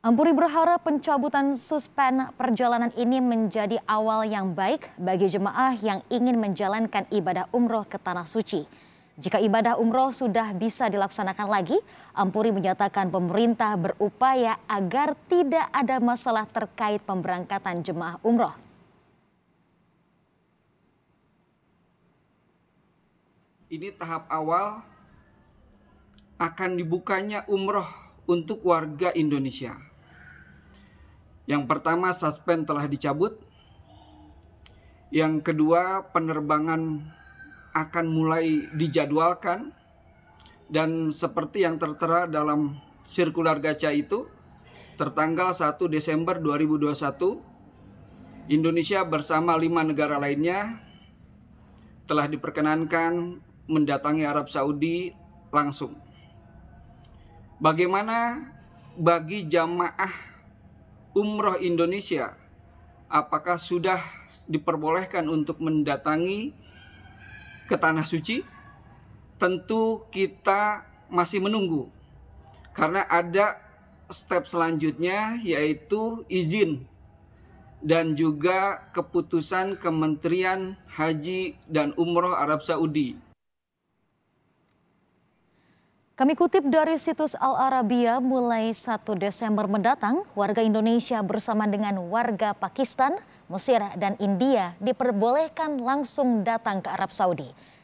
Ampuri berharap pencabutan suspen perjalanan ini menjadi awal yang baik bagi jemaah yang ingin menjalankan ibadah umroh ke Tanah Suci. Jika ibadah umroh sudah bisa dilaksanakan lagi, Ampuri menyatakan pemerintah berupaya agar tidak ada masalah terkait pemberangkatan jemaah umroh. Ini tahap awal akan dibukanya umroh untuk warga Indonesia. Yang pertama, suspend telah dicabut. Yang kedua, penerbangan akan mulai dijadwalkan. Dan seperti yang tertera dalam sirkular gacha itu, tertanggal 1 Desember 2021, Indonesia bersama lima negara lainnya telah diperkenankan mendatangi Arab Saudi langsung. Bagaimana bagi jamaah umroh Indonesia apakah sudah diperbolehkan untuk mendatangi ke tanah suci? Tentu kita masih menunggu karena ada step selanjutnya yaitu izin dan juga keputusan Kementerian Haji dan Umroh Arab Saudi kami kutip dari situs Al Arabia, mulai 1 Desember mendatang, warga Indonesia bersama dengan warga Pakistan, Mesir, dan India diperbolehkan langsung datang ke Arab Saudi.